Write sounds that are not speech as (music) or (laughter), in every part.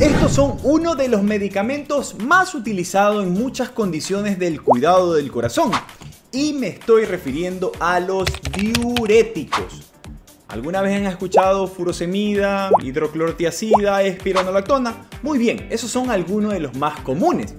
Estos son uno de los medicamentos más utilizados en muchas condiciones del cuidado del corazón. Y me estoy refiriendo a los diuréticos. ¿Alguna vez han escuchado furosemida, hidroclortiacida, espironolactona? Muy bien, esos son algunos de los más comunes.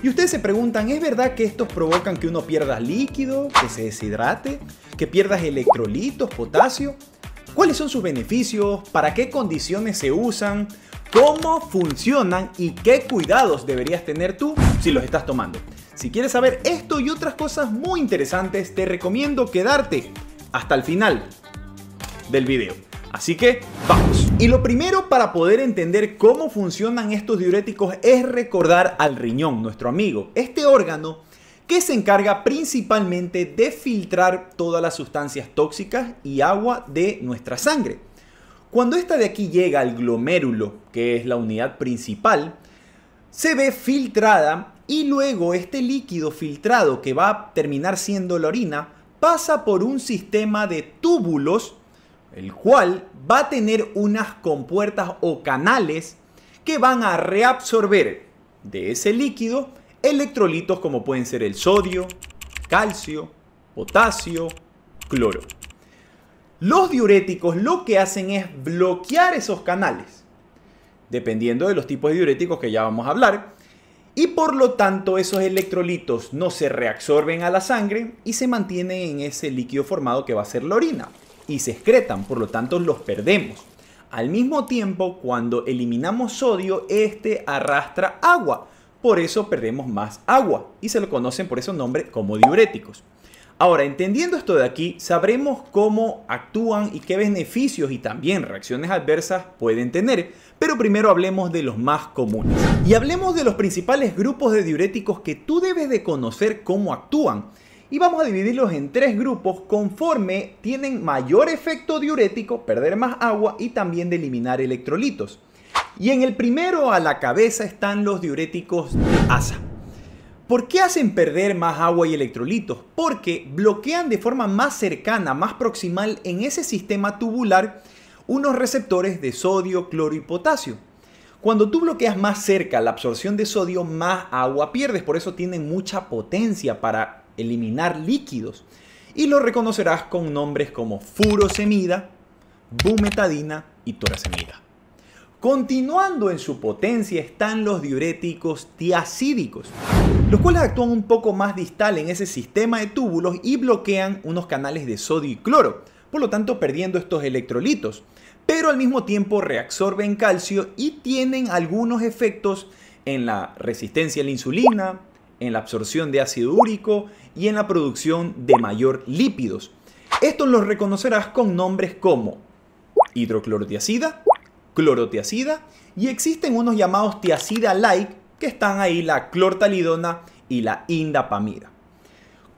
Y ustedes se preguntan, ¿es verdad que estos provocan que uno pierda líquido, que se deshidrate, que pierdas electrolitos, potasio? ¿Cuáles son sus beneficios? ¿Para qué condiciones se usan? cómo funcionan y qué cuidados deberías tener tú si los estás tomando. Si quieres saber esto y otras cosas muy interesantes, te recomiendo quedarte hasta el final del video. Así que vamos. Y lo primero para poder entender cómo funcionan estos diuréticos es recordar al riñón, nuestro amigo. Este órgano que se encarga principalmente de filtrar todas las sustancias tóxicas y agua de nuestra sangre. Cuando esta de aquí llega al glomérulo, que es la unidad principal, se ve filtrada y luego este líquido filtrado que va a terminar siendo la orina pasa por un sistema de túbulos, el cual va a tener unas compuertas o canales que van a reabsorber de ese líquido electrolitos como pueden ser el sodio, calcio, potasio, cloro. Los diuréticos lo que hacen es bloquear esos canales, dependiendo de los tipos de diuréticos que ya vamos a hablar, y por lo tanto esos electrolitos no se reabsorben a la sangre y se mantienen en ese líquido formado que va a ser la orina, y se excretan, por lo tanto los perdemos. Al mismo tiempo, cuando eliminamos sodio, este arrastra agua, por eso perdemos más agua, y se lo conocen por ese nombre como diuréticos. Ahora, entendiendo esto de aquí, sabremos cómo actúan y qué beneficios y también reacciones adversas pueden tener, pero primero hablemos de los más comunes. Y hablemos de los principales grupos de diuréticos que tú debes de conocer cómo actúan. Y vamos a dividirlos en tres grupos conforme tienen mayor efecto diurético, perder más agua y también de eliminar electrolitos. Y en el primero a la cabeza están los diuréticos de asa. ¿Por qué hacen perder más agua y electrolitos? Porque bloquean de forma más cercana, más proximal en ese sistema tubular unos receptores de sodio, cloro y potasio. Cuando tú bloqueas más cerca la absorción de sodio, más agua pierdes, por eso tienen mucha potencia para eliminar líquidos. Y lo reconocerás con nombres como furosemida, bumetadina y torasemida. Continuando en su potencia están los diuréticos tiacídicos, los cuales actúan un poco más distal en ese sistema de túbulos y bloquean unos canales de sodio y cloro, por lo tanto perdiendo estos electrolitos, pero al mismo tiempo reabsorben calcio y tienen algunos efectos en la resistencia a la insulina, en la absorción de ácido úrico y en la producción de mayor lípidos. Estos los reconocerás con nombres como hidroclorotiacida clorotiacida y existen unos llamados tiacida-like que están ahí la clortalidona y la indapamida.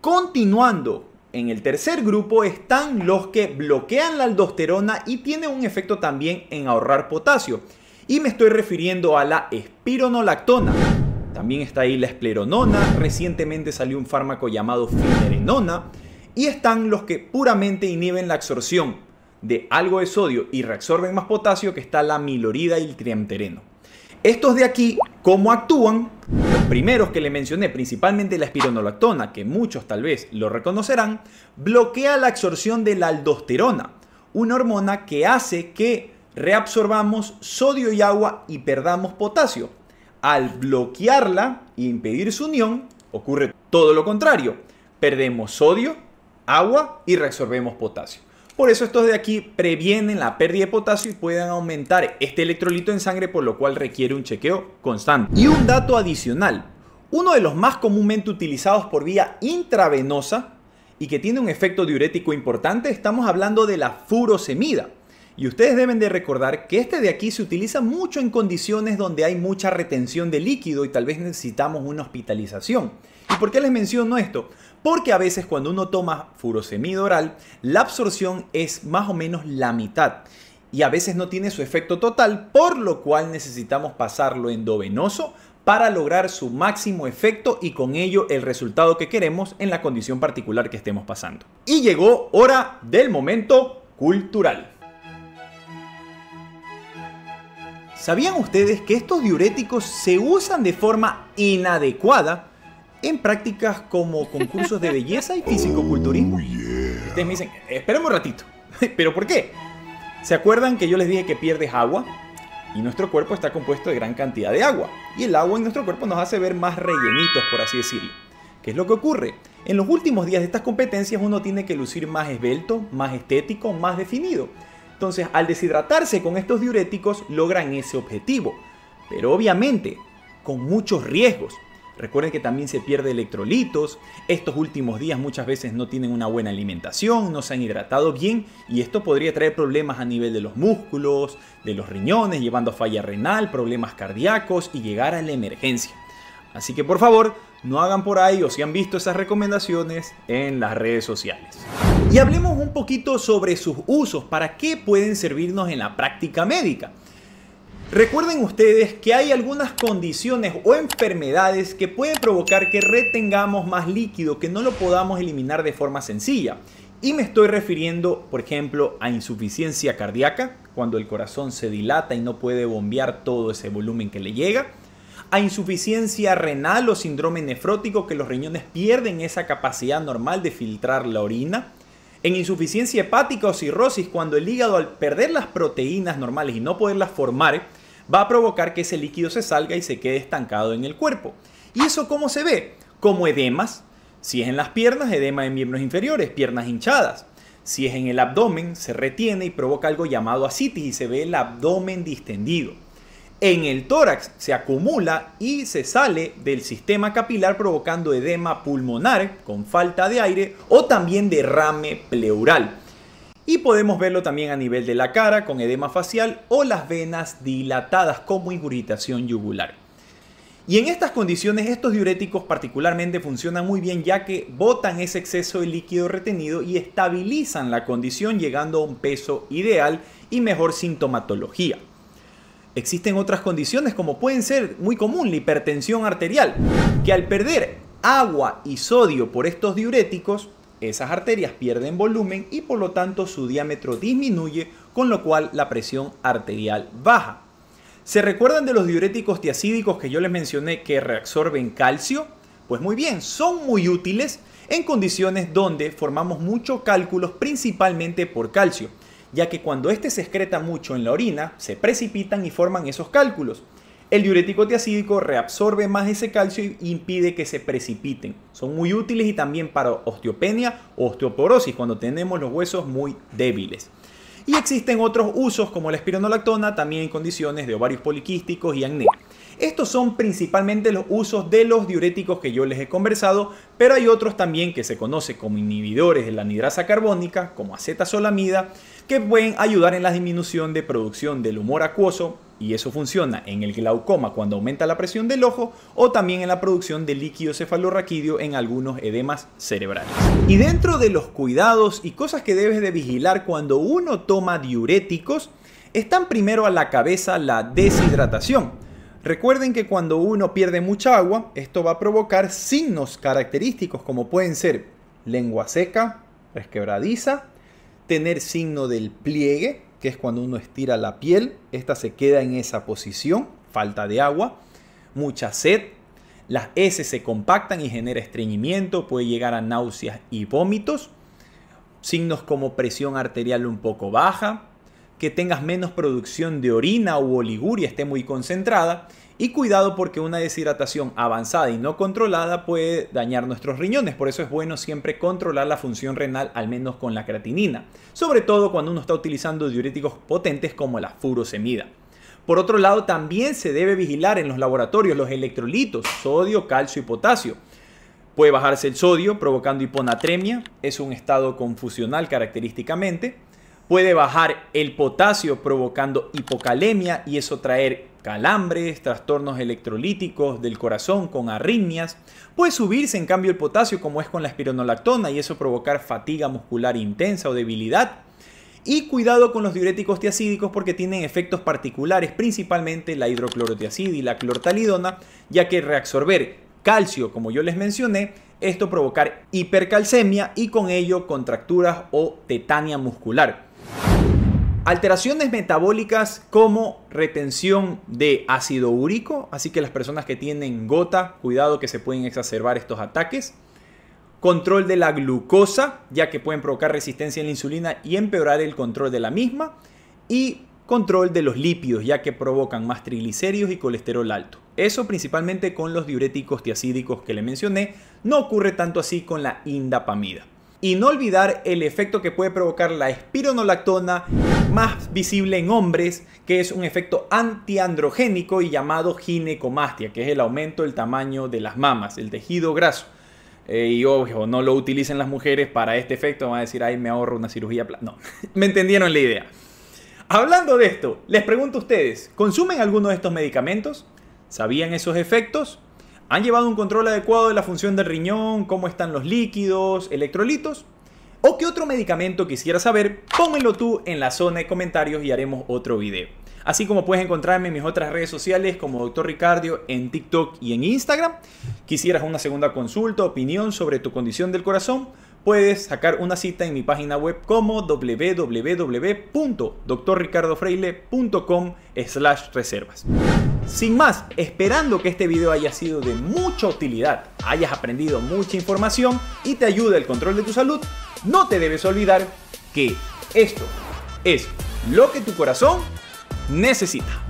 Continuando en el tercer grupo están los que bloquean la aldosterona y tienen un efecto también en ahorrar potasio. Y me estoy refiriendo a la espironolactona. También está ahí la escleronona, recientemente salió un fármaco llamado finerenona. Y están los que puramente inhiben la absorción, de algo de sodio y reabsorben más potasio, que está la milorida y el triamtereno. Estos de aquí, ¿cómo actúan? Los primeros que le mencioné, principalmente la espironolactona, que muchos tal vez lo reconocerán, bloquea la absorción de la aldosterona, una hormona que hace que reabsorbamos sodio y agua y perdamos potasio. Al bloquearla e impedir su unión, ocurre todo lo contrario. Perdemos sodio, agua y reabsorbemos potasio. Por eso estos de aquí previenen la pérdida de potasio y pueden aumentar este electrolito en sangre, por lo cual requiere un chequeo constante. Y un dato adicional, uno de los más comúnmente utilizados por vía intravenosa y que tiene un efecto diurético importante, estamos hablando de la furosemida. Y ustedes deben de recordar que este de aquí se utiliza mucho en condiciones donde hay mucha retención de líquido y tal vez necesitamos una hospitalización. ¿Y por qué les menciono esto? Porque a veces cuando uno toma furosemida oral, la absorción es más o menos la mitad y a veces no tiene su efecto total, por lo cual necesitamos pasarlo endovenoso para lograr su máximo efecto y con ello el resultado que queremos en la condición particular que estemos pasando. Y llegó hora del momento cultural. ¿Sabían ustedes que estos diuréticos se usan de forma inadecuada en prácticas como concursos de belleza y físico-culturismo. Oh, Ustedes me dicen, esperemos un ratito. (laughs) ¿Pero por qué? ¿Se acuerdan que yo les dije que pierdes agua? Y nuestro cuerpo está compuesto de gran cantidad de agua. Y el agua en nuestro cuerpo nos hace ver más rellenitos, por así decirlo. ¿Qué es lo que ocurre? En los últimos días de estas competencias uno tiene que lucir más esbelto, más estético, más definido. Entonces, al deshidratarse con estos diuréticos, logran ese objetivo. Pero obviamente, con muchos riesgos. Recuerden que también se pierde electrolitos. Estos últimos días muchas veces no tienen una buena alimentación, no se han hidratado bien y esto podría traer problemas a nivel de los músculos, de los riñones, llevando a falla renal, problemas cardíacos y llegar a la emergencia. Así que por favor, no hagan por ahí o si han visto esas recomendaciones en las redes sociales. Y hablemos un poquito sobre sus usos, para qué pueden servirnos en la práctica médica. Recuerden ustedes que hay algunas condiciones o enfermedades que pueden provocar que retengamos más líquido, que no lo podamos eliminar de forma sencilla. Y me estoy refiriendo, por ejemplo, a insuficiencia cardíaca, cuando el corazón se dilata y no puede bombear todo ese volumen que le llega, a insuficiencia renal o síndrome nefrótico, que los riñones pierden esa capacidad normal de filtrar la orina, en insuficiencia hepática o cirrosis, cuando el hígado al perder las proteínas normales y no poderlas formar, va a provocar que ese líquido se salga y se quede estancado en el cuerpo. ¿Y eso cómo se ve? Como edemas. Si es en las piernas, edema en miembros inferiores, piernas hinchadas. Si es en el abdomen, se retiene y provoca algo llamado ascitis y se ve el abdomen distendido. En el tórax se acumula y se sale del sistema capilar provocando edema pulmonar con falta de aire o también derrame pleural y podemos verlo también a nivel de la cara con edema facial o las venas dilatadas como irritación yugular. Y en estas condiciones estos diuréticos particularmente funcionan muy bien ya que botan ese exceso de líquido retenido y estabilizan la condición llegando a un peso ideal y mejor sintomatología. Existen otras condiciones como pueden ser muy común la hipertensión arterial, que al perder agua y sodio por estos diuréticos esas arterias pierden volumen y por lo tanto su diámetro disminuye, con lo cual la presión arterial baja. ¿Se recuerdan de los diuréticos tiacídicos que yo les mencioné que reabsorben calcio? Pues muy bien, son muy útiles en condiciones donde formamos muchos cálculos principalmente por calcio, ya que cuando éste se excreta mucho en la orina, se precipitan y forman esos cálculos. El diurético tiacídico reabsorbe más ese calcio e impide que se precipiten. Son muy útiles y también para osteopenia o osteoporosis cuando tenemos los huesos muy débiles. Y existen otros usos como la espironolactona también en condiciones de ovarios poliquísticos y acné. Estos son principalmente los usos de los diuréticos que yo les he conversado, pero hay otros también que se conocen como inhibidores de la anidrasa carbónica, como acetazolamida, que pueden ayudar en la disminución de producción del humor acuoso, y eso funciona en el glaucoma cuando aumenta la presión del ojo o también en la producción de líquido cefalorraquídeo en algunos edemas cerebrales. Y dentro de los cuidados y cosas que debes de vigilar cuando uno toma diuréticos, están primero a la cabeza la deshidratación. Recuerden que cuando uno pierde mucha agua, esto va a provocar signos característicos como pueden ser lengua seca, resquebradiza, tener signo del pliegue, que es cuando uno estira la piel, esta se queda en esa posición, falta de agua, mucha sed, las S se compactan y genera estreñimiento, puede llegar a náuseas y vómitos, signos como presión arterial un poco baja, que tengas menos producción de orina o oliguria esté muy concentrada. Y cuidado porque una deshidratación avanzada y no controlada puede dañar nuestros riñones, por eso es bueno siempre controlar la función renal al menos con la creatinina, sobre todo cuando uno está utilizando diuréticos potentes como la furosemida. Por otro lado, también se debe vigilar en los laboratorios los electrolitos, sodio, calcio y potasio. Puede bajarse el sodio provocando hiponatremia, es un estado confusional característicamente, puede bajar el potasio provocando hipocalemia y eso traer calambres, trastornos electrolíticos del corazón con arritmias. Puede subirse en cambio el potasio como es con la espironolactona y eso provocar fatiga muscular intensa o debilidad. Y cuidado con los diuréticos tiacídicos porque tienen efectos particulares, principalmente la hidroclorotiacida y la clortalidona, ya que reabsorber calcio, como yo les mencioné, esto provocar hipercalcemia y con ello contracturas o tetania muscular. Alteraciones metabólicas como retención de ácido úrico, así que las personas que tienen gota, cuidado que se pueden exacerbar estos ataques. Control de la glucosa, ya que pueden provocar resistencia a la insulina y empeorar el control de la misma. Y control de los lípidos, ya que provocan más triglicéridos y colesterol alto. Eso principalmente con los diuréticos tiacídicos que le mencioné, no ocurre tanto así con la indapamida y no olvidar el efecto que puede provocar la espironolactona más visible en hombres, que es un efecto antiandrogénico y llamado ginecomastia, que es el aumento del tamaño de las mamas, el tejido graso. Eh, y obvio, no lo utilicen las mujeres para este efecto, van a decir, ay, me ahorro una cirugía. No, (laughs) me entendieron la idea. Hablando de esto, les pregunto a ustedes, ¿consumen alguno de estos medicamentos? ¿Sabían esos efectos? ¿Han llevado un control adecuado de la función del riñón? ¿Cómo están los líquidos? ¿Electrolitos? ¿O qué otro medicamento quisiera saber? Pónmelo tú en la zona de comentarios y haremos otro video. Así como puedes encontrarme en mis otras redes sociales como Dr. Ricardio en TikTok y en Instagram. Quisieras una segunda consulta, opinión sobre tu condición del corazón, puedes sacar una cita en mi página web como wwwdrricardofreilecom slash reservas. Sin más, esperando que este video haya sido de mucha utilidad, hayas aprendido mucha información y te ayude al control de tu salud, no te debes olvidar que esto es lo que tu corazón necesita.